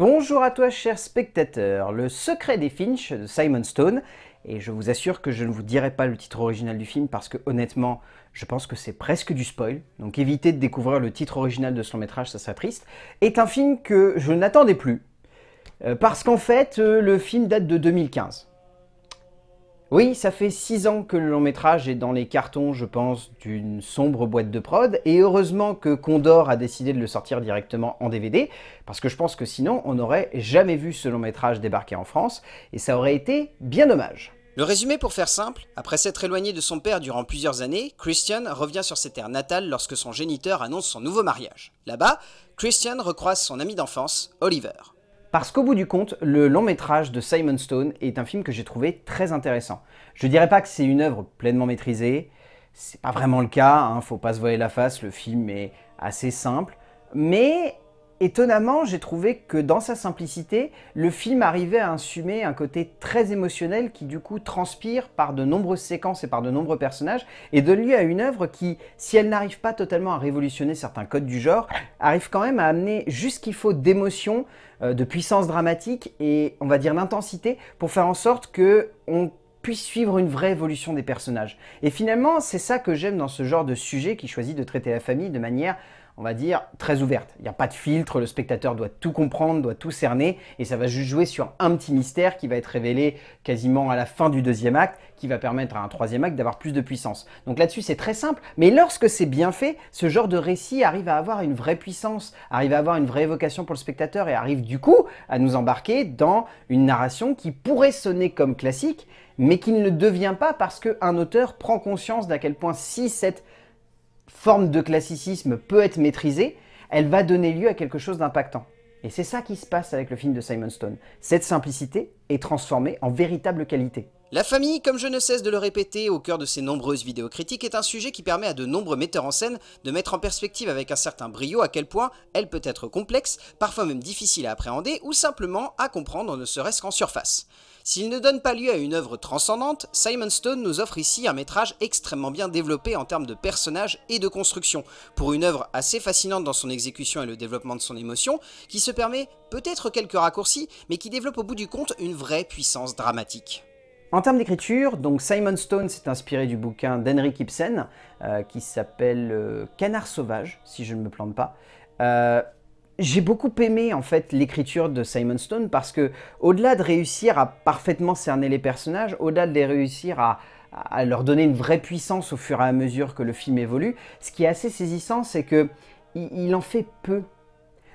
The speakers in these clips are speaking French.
Bonjour à toi cher spectateurs, le secret des Finch de Simon Stone, et je vous assure que je ne vous dirai pas le titre original du film parce que honnêtement, je pense que c'est presque du spoil, donc évitez de découvrir le titre original de ce long métrage, ça serait triste, est un film que je n'attendais plus, euh, parce qu'en fait, euh, le film date de 2015. Oui, ça fait 6 ans que le long métrage est dans les cartons, je pense, d'une sombre boîte de prod, et heureusement que Condor a décidé de le sortir directement en DVD, parce que je pense que sinon on n'aurait jamais vu ce long métrage débarquer en France, et ça aurait été bien dommage. Le résumé pour faire simple, après s'être éloigné de son père durant plusieurs années, Christian revient sur ses terres natales lorsque son géniteur annonce son nouveau mariage. Là-bas, Christian recroise son ami d'enfance, Oliver. Parce qu'au bout du compte, le long métrage de Simon Stone est un film que j'ai trouvé très intéressant. Je dirais pas que c'est une œuvre pleinement maîtrisée, c'est pas vraiment le cas, hein, faut pas se voiler la face, le film est assez simple, mais Étonnamment, j'ai trouvé que dans sa simplicité, le film arrivait à insumer un côté très émotionnel qui du coup transpire par de nombreuses séquences et par de nombreux personnages et donne lieu à une œuvre qui, si elle n'arrive pas totalement à révolutionner certains codes du genre, arrive quand même à amener juste ce qu'il faut d'émotion, euh, de puissance dramatique et on va dire d'intensité pour faire en sorte que on puisse suivre une vraie évolution des personnages. Et finalement, c'est ça que j'aime dans ce genre de sujet qui choisit de traiter la famille de manière on va dire, très ouverte. Il n'y a pas de filtre, le spectateur doit tout comprendre, doit tout cerner, et ça va juste jouer sur un petit mystère qui va être révélé quasiment à la fin du deuxième acte, qui va permettre à un troisième acte d'avoir plus de puissance. Donc là-dessus, c'est très simple, mais lorsque c'est bien fait, ce genre de récit arrive à avoir une vraie puissance, arrive à avoir une vraie évocation pour le spectateur, et arrive du coup à nous embarquer dans une narration qui pourrait sonner comme classique, mais qui ne le devient pas parce qu'un auteur prend conscience d'à quel point si cette forme de classicisme peut être maîtrisée, elle va donner lieu à quelque chose d'impactant. Et c'est ça qui se passe avec le film de Simon Stone. Cette simplicité est transformée en véritable qualité. La famille, comme je ne cesse de le répéter au cœur de ses nombreuses vidéos critiques, est un sujet qui permet à de nombreux metteurs en scène de mettre en perspective avec un certain brio à quel point elle peut être complexe, parfois même difficile à appréhender ou simplement à comprendre ne serait-ce qu'en surface. S'il ne donne pas lieu à une œuvre transcendante, Simon Stone nous offre ici un métrage extrêmement bien développé en termes de personnages et de construction, pour une œuvre assez fascinante dans son exécution et le développement de son émotion, qui se permet peut-être quelques raccourcis, mais qui développe au bout du compte une vraie puissance dramatique. En termes d'écriture, donc Simon Stone s'est inspiré du bouquin d'Henry Ibsen euh, qui s'appelle euh, Canard sauvage, si je ne me plante pas. Euh, j'ai beaucoup aimé en fait l'écriture de Simon Stone parce que au-delà de réussir à parfaitement cerner les personnages, au-delà de les réussir à, leur donner une vraie puissance au fur et à mesure que le film évolue, ce qui est assez saisissant, c'est que en fait peu.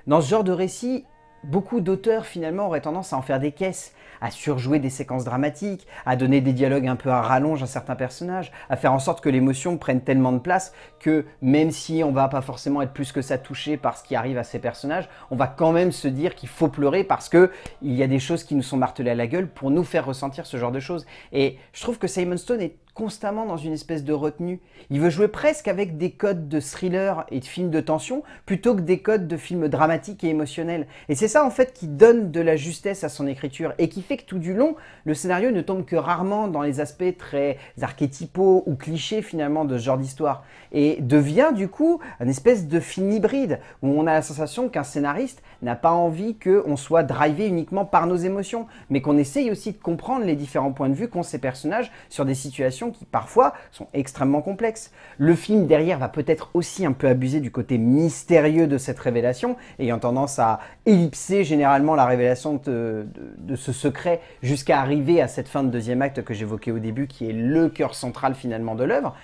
Dans ce genre de récit, Beaucoup d'auteurs finalement auraient tendance à en faire des caisses, à surjouer des séquences dramatiques, à donner des dialogues un peu à rallonge à certains personnages, à faire en sorte que l'émotion prenne tellement de place que même si on va pas forcément être plus que ça touché par ce qui arrive à ces personnages, on va quand même se dire qu'il faut pleurer parce que il y a des choses qui nous sont martelées à la gueule pour nous faire ressentir ce genre de choses. Et je trouve que Simon Stone est constamment dans une espèce de retenue. Il veut jouer presque avec des codes de thriller et de films de tension plutôt que des codes de films dramatiques et émotionnels. Et c'est ça en fait qui donne de la justesse à son écriture et qui fait que tout du long, le scénario ne tombe que rarement dans les aspects très archétypaux ou clichés finalement de ce genre d'histoire et devient du coup un espèce de film hybride où on a la sensation qu'un scénariste n'a pas envie qu'on soit drivé uniquement par nos émotions, mais qu'on essaye aussi de comprendre les différents points de vue qu'ont ces personnages sur des situations qui parfois sont extrêmement complexes. Le film derrière va peut-être aussi un peu abuser du côté mystérieux de cette révélation, ayant tendance à ellipser généralement la révélation de ce secret jusqu'à arriver à cette fin de deuxième acte que j'évoquais au début, qui est le cœur central finalement de l'œuvre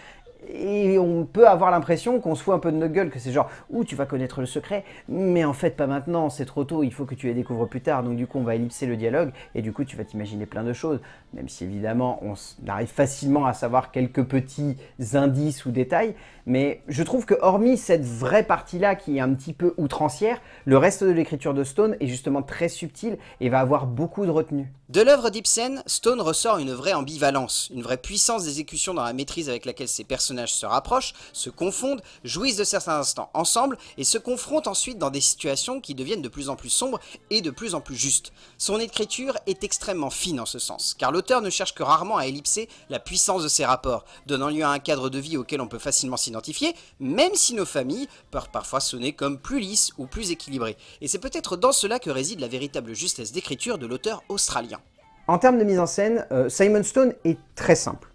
et on peut avoir l'impression qu'on se fout un peu de notre gueule, que c'est genre, ouh, tu vas connaître le secret, mais en fait, pas maintenant, c'est trop tôt, il faut que tu les découvres plus tard. Donc, du coup, on va ellipser le dialogue, et du coup, tu vas t'imaginer plein de choses, même si évidemment, on arrive facilement à savoir quelques petits indices ou détails. Mais je trouve que, hormis cette vraie partie-là qui est un petit peu outrancière, le reste de l'écriture de Stone est justement très subtil et va avoir beaucoup de retenue. De l'œuvre d'Ibsen, Stone ressort une vraie ambivalence, une vraie puissance d'exécution dans la maîtrise avec laquelle ses personnages se rapprochent, se confondent, jouissent de certains instants ensemble et se confrontent ensuite dans des situations qui deviennent de plus en plus sombres et de plus en plus justes. Son écriture est extrêmement fine en ce sens, car l'auteur ne cherche que rarement à ellipser la puissance de ses rapports, donnant lieu à un cadre de vie auquel on peut facilement s'identifier, même si nos familles peuvent parfois sonner comme plus lisses ou plus équilibrées. Et c'est peut-être dans cela que réside la véritable justesse d'écriture de l'auteur australien. En termes de mise en scène, euh, Simon Stone est très simple.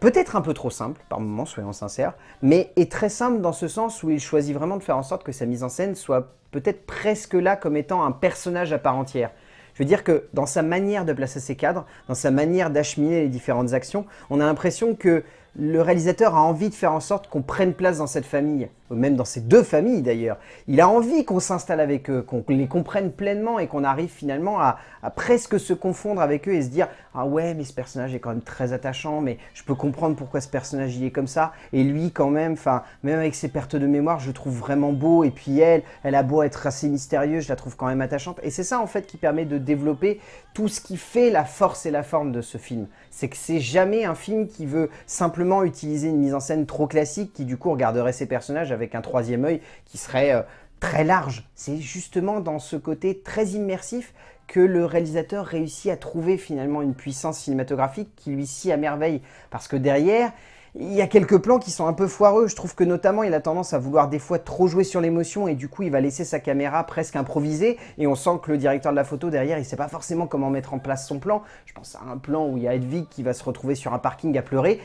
Peut-être un peu trop simple, par moments, soyons sincères, mais est très simple dans ce sens où il choisit vraiment de faire en sorte que sa mise en scène soit peut-être presque là comme étant un personnage à part entière. Je veux dire que dans sa manière de placer ses cadres, dans sa manière d'acheminer les différentes actions, on a l'impression que le réalisateur a envie de faire en sorte qu'on prenne place dans cette famille même dans ces deux familles d'ailleurs. Il a envie qu'on s'installe avec eux, qu'on les comprenne pleinement et qu'on arrive finalement à, presque se confondre avec eux et se dire « Ah ouais, mais ce personnage est quand même très attachant, mais je peux comprendre pourquoi ce personnage il est comme ça. Et lui quand même, enfin, même avec ses pertes de mémoire, je le trouve vraiment beau. Et puis elle, elle a beau être assez mystérieuse, je la trouve quand même attachante. » Et c'est ça en fait qui permet de développer tout ce qui fait la force et la forme de ce film. C'est que c'est jamais un film qui veut simplement utiliser une mise en scène trop classique qui du coup regarderait ses personnages avec un troisième œil qui serait euh, très large. C'est justement dans ce côté très immersif que le réalisateur réussit à trouver finalement une puissance cinématographique qui lui sied à merveille. Parce que derrière, il y a quelques plans qui sont un peu foireux. Je trouve que notamment, il a tendance à vouloir des fois trop jouer sur l'émotion et du coup, il va laisser sa caméra presque improvisée et on sent que le directeur de la photo derrière, il sait pas forcément comment mettre en place son plan. Je pense à un plan où il y a Edwig qui va se retrouver sur un parking à pleurer.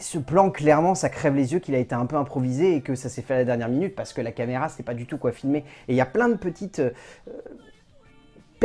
ce plan, clairement, ça crève les yeux qu'il a été un peu improvisé et que ça s'est fait à la dernière minute parce que la caméra, c'est pas du tout quoi filmer. Et il y a plein de petites euh,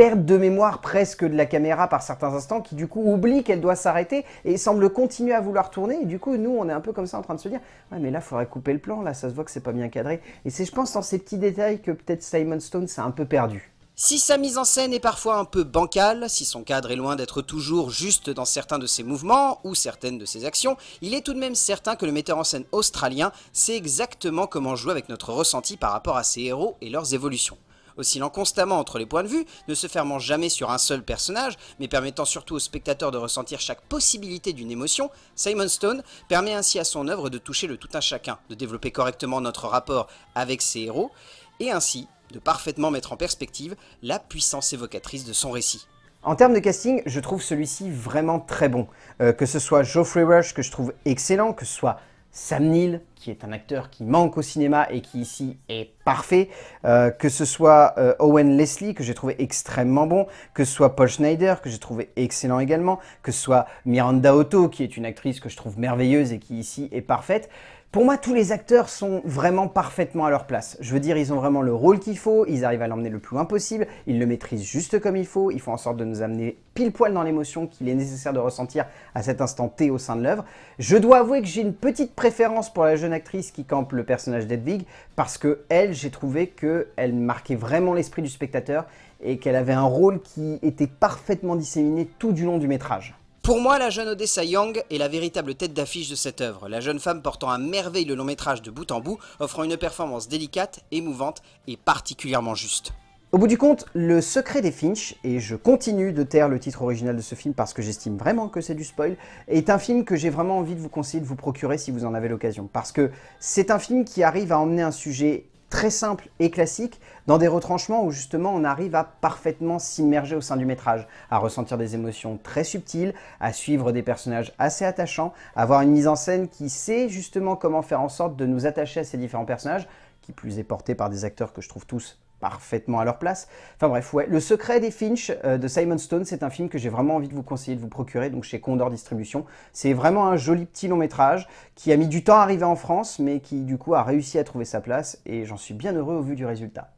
perte de mémoire presque de la caméra par certains instants, qui du coup oublie qu'elle doit s'arrêter et semble continuer à vouloir tourner. Et du coup, nous, on est un peu comme ça en train de se dire Ouais, mais là, il faudrait couper le plan, là, ça se voit que c'est pas bien cadré. Et c'est, je pense, dans ces petits détails que peut-être Simon Stone s'est un peu perdu. Si sa mise en scène est parfois un peu bancale, si son cadre est loin d'être toujours juste dans certains de ses mouvements ou certaines de ses actions, il est tout de même certain que le metteur en scène australien sait exactement comment jouer avec notre ressenti par rapport à ses héros et leurs évolutions oscillant constamment entre les points de vue, ne se fermant jamais sur un seul personnage, mais permettant surtout au spectateur de ressentir chaque possibilité d'une émotion, Simon Stone permet ainsi à son œuvre de toucher le tout un chacun, de développer correctement notre rapport avec ses héros, et ainsi de parfaitement mettre en perspective la puissance évocatrice de son récit. En termes de casting, je trouve celui-ci vraiment très bon. Euh, que ce soit Geoffrey Rush, que je trouve excellent, que ce soit Sam Neill, qui est un acteur qui manque au cinéma et qui ici est parfait, euh, que ce soit euh, Owen Leslie, que j'ai trouvé extrêmement bon, que ce soit Paul Schneider, que j'ai trouvé excellent également, que ce soit Miranda Otto, qui est une actrice que je trouve merveilleuse et qui ici est parfaite. Pour moi, tous les acteurs sont vraiment parfaitement à leur place. Je veux dire, ils ont vraiment le rôle qu'il faut, ils arrivent à l'emmener le plus loin possible, ils le maîtrisent juste comme il faut, ils font en sorte de nous amener pile poil dans l'émotion qu'il est nécessaire de ressentir à cet instant T au sein de l'œuvre. Je dois avouer que j'ai une petite préférence pour la jeune actrice qui campe le personnage d'Edvig parce que elle, j'ai trouvé qu'elle marquait vraiment l'esprit du spectateur et qu'elle avait un rôle qui était parfaitement disséminé tout du long du métrage. Pour moi, la jeune Odessa Young est la véritable tête d'affiche de cette œuvre, la jeune femme portant à merveille le long métrage de bout en bout, offrant une performance délicate, émouvante et particulièrement juste. Au bout du compte, le secret des Finch, et je continue de taire le titre original de ce film parce que j'estime vraiment que c'est du spoil, est un film que j'ai vraiment envie de vous conseiller de vous procurer si vous en avez l'occasion. Parce que c'est un film qui arrive à emmener un sujet très simple et classique dans des retranchements où justement on arrive à parfaitement s'immerger au sein du métrage, à ressentir des émotions très subtiles, à suivre des personnages assez attachants, à avoir une mise en scène qui sait justement comment faire en sorte de nous attacher à ces différents personnages, qui plus est porté par des acteurs que je trouve tous parfaitement à leur place. Enfin bref, ouais. Le secret des Finch euh, de Simon Stone, c'est un film que j'ai vraiment envie de vous conseiller, de vous procurer, donc chez Condor Distribution. C'est vraiment un joli petit long métrage qui a mis du temps à arriver en France, mais qui du coup a réussi à trouver sa place et j'en suis bien heureux au vu du résultat.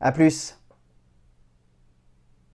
A plus